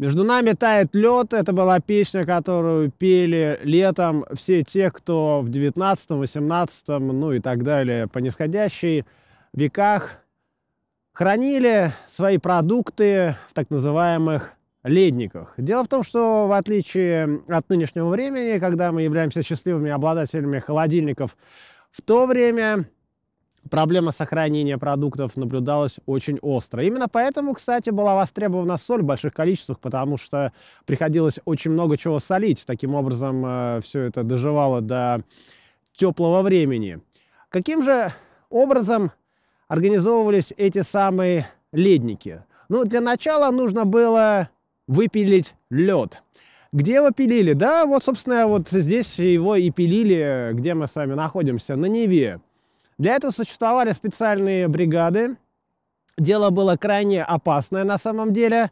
Между нами тает лед. Это была песня, которую пели летом все те, кто в 19, 18, ну и так далее, по нисходящей веках хранили свои продукты в так называемых ледниках. Дело в том, что в отличие от нынешнего времени, когда мы являемся счастливыми обладателями холодильников, в то время проблема сохранения продуктов наблюдалась очень остро. Именно поэтому, кстати, была востребована соль в больших количествах, потому что приходилось очень много чего солить. Таким образом, э, все это доживало до теплого времени. Каким же образом организовывались эти самые ледники? Ну, для начала нужно было выпилить лед. Где его пилили? Да, вот, собственно, вот здесь его и пилили, где мы с вами находимся, на Неве. Для этого существовали специальные бригады. Дело было крайне опасное на самом деле.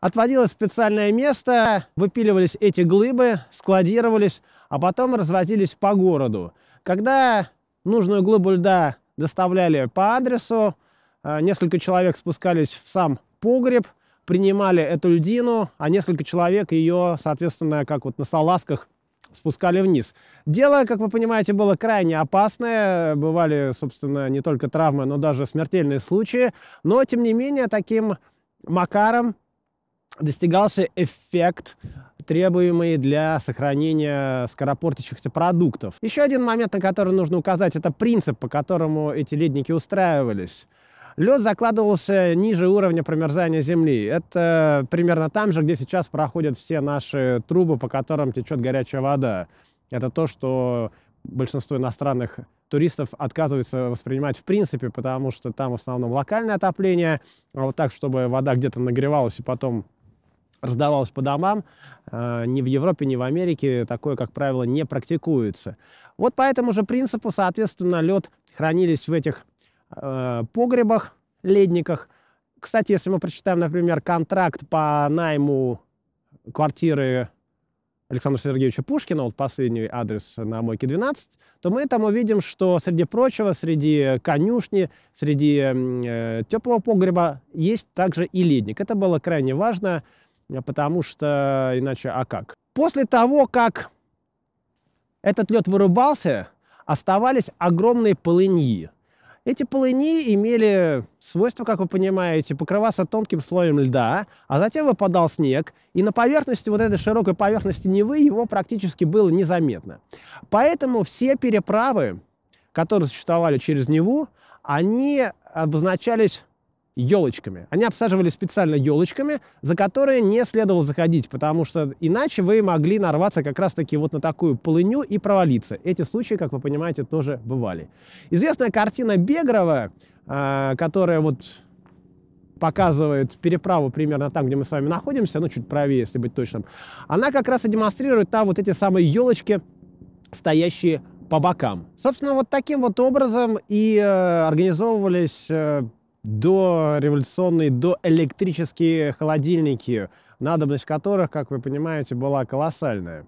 Отводилось специальное место, выпиливались эти глыбы, складировались, а потом развозились по городу. Когда нужную глыбу льда доставляли по адресу, э, несколько человек спускались в сам погреб, принимали эту льдину, а несколько человек ее, соответственно, как вот на салазках спускали вниз. Дело, как вы понимаете, было крайне опасное. Бывали, собственно, не только травмы, но даже смертельные случаи. Но, тем не менее, таким макаром достигался эффект, требуемый для сохранения скоропортящихся продуктов. Еще один момент, на который нужно указать, это принцип, по которому эти ледники устраивались – лед закладывался ниже уровня промерзания Земли. Это примерно там же, где сейчас проходят все наши трубы, по которым течет горячая вода. Это то, что большинство иностранных туристов отказываются воспринимать в принципе, потому что там в основном локальное отопление, а вот так, чтобы вода где-то нагревалась и потом раздавалась по домам, э, ни в Европе, ни в Америке такое, как правило, не практикуется. Вот по этому же принципу, соответственно, лед хранились в этих э, погребах, ледниках. Кстати, если мы прочитаем, например, контракт по найму квартиры Александра Сергеевича Пушкина, вот последний адрес на Мойке 12, то мы там увидим, что среди прочего, среди конюшни, среди э, теплого погреба есть также и ледник. Это было крайне важно, потому что иначе, а как? После того, как этот лед вырубался, оставались огромные полыньи. Эти полыни имели свойство, как вы понимаете, покрываться тонким слоем льда, а затем выпадал снег, и на поверхности, вот этой широкой поверхности Невы, его практически было незаметно. Поэтому все переправы, которые существовали через Неву, они обозначались елочками. Они обсаживали специально елочками, за которые не следовало заходить, потому что иначе вы могли нарваться как раз-таки вот на такую полыню и провалиться. Эти случаи, как вы понимаете, тоже бывали. Известная картина Бегрова, а, которая вот показывает переправу примерно там, где мы с вами находимся, ну, чуть правее, если быть точным, она как раз и демонстрирует там вот эти самые елочки, стоящие по бокам. Собственно, вот таким вот образом и э, организовывались э, до революционные, до электрические холодильники, надобность которых, как вы понимаете, была колоссальная.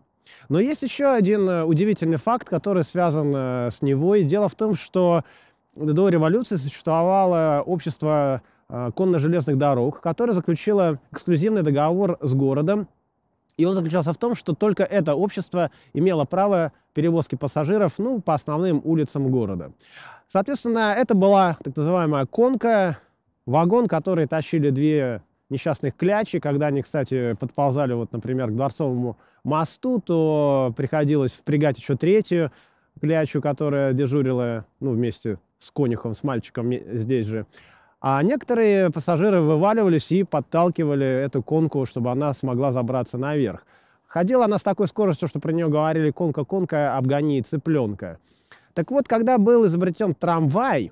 Но есть еще один э, удивительный факт, который связан э, с него. И дело в том, что до революции существовало общество э, конно-железных дорог, которое заключило эксклюзивный договор с городом. И он заключался в том, что только это общество имело право перевозки пассажиров ну, по основным улицам города. Соответственно, это была так называемая конка, вагон, который тащили две несчастных клячи. Когда они, кстати, подползали, вот, например, к Дворцовому мосту, то приходилось впрягать еще третью клячу, которая дежурила ну, вместе с конюхом, с мальчиком здесь же. А некоторые пассажиры вываливались и подталкивали эту конку, чтобы она смогла забраться наверх. Ходила она с такой скоростью, что про нее говорили «конка-конка, обгони цыпленка». Так вот, когда был изобретен трамвай,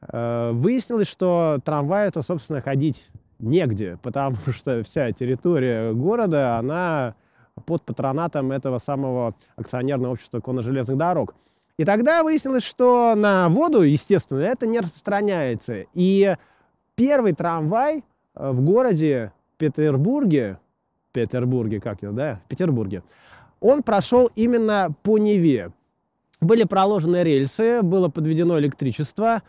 э, выяснилось, что трамваю-то, собственно, ходить негде, потому что вся территория города, она под патронатом этого самого акционерного общества конно-железных дорог. И тогда выяснилось, что на воду, естественно, это не распространяется. И первый трамвай э, в городе Петербурге, Петербурге, как я, да, Петербурге, он прошел именно по Неве. Были проложены рельсы, было подведено электричество,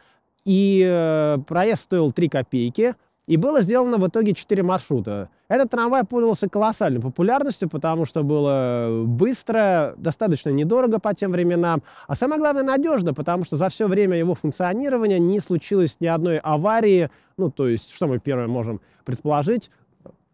и э, проезд стоил 3 копейки, и было сделано в итоге 4 маршрута. Этот трамвай пользовался колоссальной популярностью, потому что было быстро, достаточно недорого по тем временам, а самое главное надежно, потому что за все время его функционирования не случилось ни одной аварии, ну то есть, что мы первое можем предположить,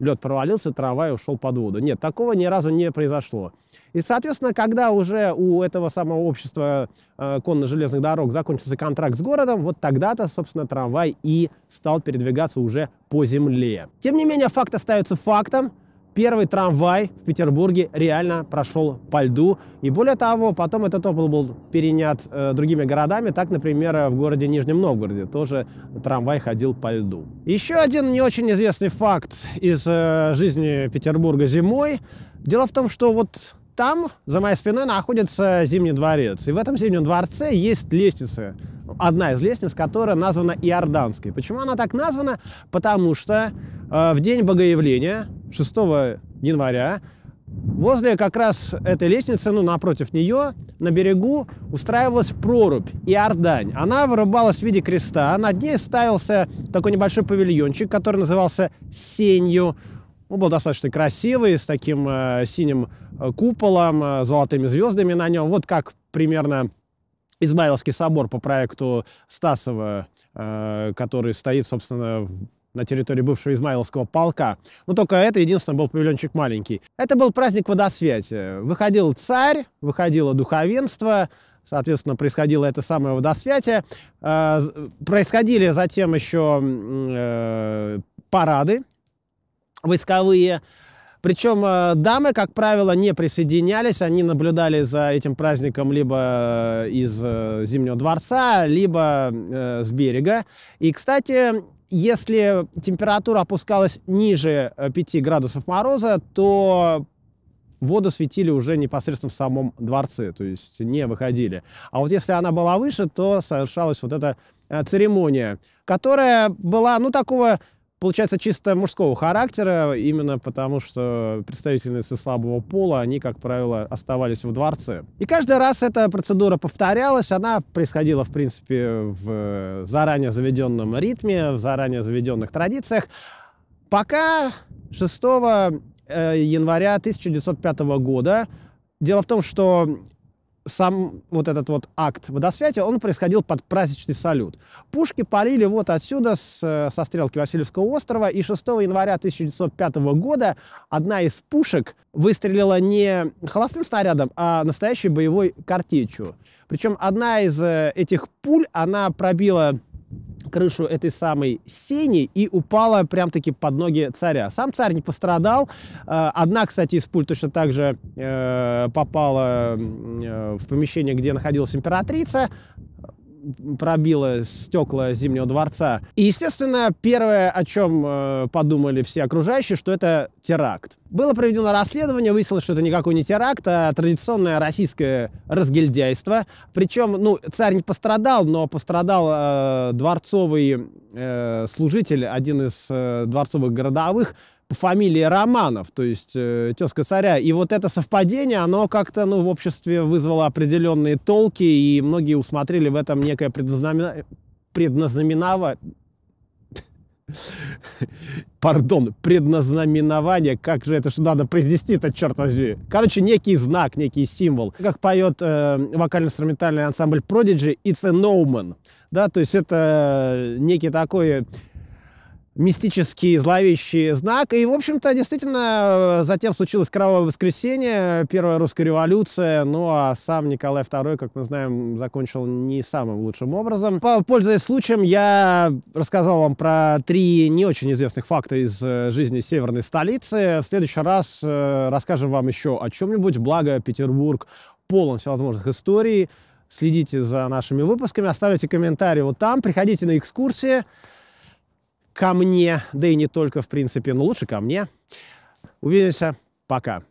лед провалился, трамвай ушел под воду. Нет, такого ни разу не произошло. И, соответственно, когда уже у этого самого общества э, конно-железных дорог закончился контракт с городом, вот тогда-то, собственно, трамвай и стал передвигаться уже по земле. Тем не менее, факт остается фактом. Первый трамвай в Петербурге реально прошел по льду. И более того, потом этот опыт был перенят э, другими городами. Так, например, в городе Нижнем Новгороде тоже трамвай ходил по льду. Еще один не очень известный факт из э, жизни Петербурга зимой. Дело в том, что вот там за моей спиной находится Зимний дворец. И в этом Зимнем дворце есть лестницы. Одна из лестниц, которая названа Иорданской. Почему она так названа? Потому что э, в день Богоявления 6 января Возле как раз этой лестницы, ну, напротив нее, на берегу устраивалась прорубь и ордань. Она вырубалась в виде креста, над ней ставился такой небольшой павильончик, который назывался «Сенью». Он был достаточно красивый, с таким э, синим э, куполом, э, золотыми звездами на нем. Вот как примерно Измайловский собор по проекту Стасова, э, который стоит, собственно, на территории бывшего Измайловского полка. Но только это единственное был павильончик маленький. Это был праздник водосвятия. Выходил царь, выходило духовенство, соответственно, происходило это самое водосвятие. Э, происходили затем еще э, парады войсковые. Причем э, дамы, как правило, не присоединялись, они наблюдали за этим праздником либо из Зимнего дворца, либо с берега. И, кстати, если температура опускалась ниже 5 э, градусов мороза, то воду светили уже непосредственно в самом дворце, то есть не выходили. А вот если она была выше, то совершалась вот эта э, церемония, которая была, ну, такого получается, чисто мужского характера, именно потому что представительницы слабого пола, они, как правило, оставались в дворце. И каждый раз эта процедура повторялась, она происходила, в принципе, в заранее заведенном ритме, в заранее заведенных традициях, пока 6 э, января 1905 года. Дело в том, что сам вот этот вот акт водосвятия, он происходил под праздничный салют. Пушки палили вот отсюда, с, э, со стрелки Васильевского острова, и 6 января 1905 года одна из пушек выстрелила не холостым снарядом, а настоящей боевой картечью. Причем одна из э, этих пуль, она пробила крышу этой самой сени и упала прям-таки под ноги царя. Сам царь не пострадал. Э, одна, кстати, из пуль точно так же э, попала э, в помещение, где находилась императрица пробило стекла Зимнего дворца. И, естественно, первое, о чем э, подумали все окружающие, что это теракт. Было проведено расследование, выяснилось, что это никакой не теракт, а традиционное российское разгильдяйство. Причем, ну, царь не пострадал, но пострадал э, дворцовый э, служитель, один из э, дворцовых городовых, по фамилии Романов, то есть э, тезка царя. И вот это совпадение, оно как-то ну, в обществе вызвало определенные толки, и многие усмотрели в этом некое предназнамен... предназнаменово... Пардон, предназнаменование, как же это что надо произнести этот черт возьми. Короче, некий знак, некий символ. Как поет э, вокально-инструментальный ансамбль Prodigy, it's a no Да, то есть это э, некий такой мистический зловещий знак. И, в общем-то, действительно, э, затем случилось Кровавое воскресенье, Первая русская революция. Ну, а сам Николай II, как мы знаем, закончил не самым лучшим образом. Пользуясь случаем, я рассказал вам про три не очень известных факта из э, жизни северной столицы. В следующий раз э, расскажем вам еще о чем-нибудь. Благо, Петербург полон всевозможных историй. Следите за нашими выпусками, оставляйте комментарии вот там, приходите на экскурсии ко мне, да и не только, в принципе, но лучше ко мне. Увидимся. Пока.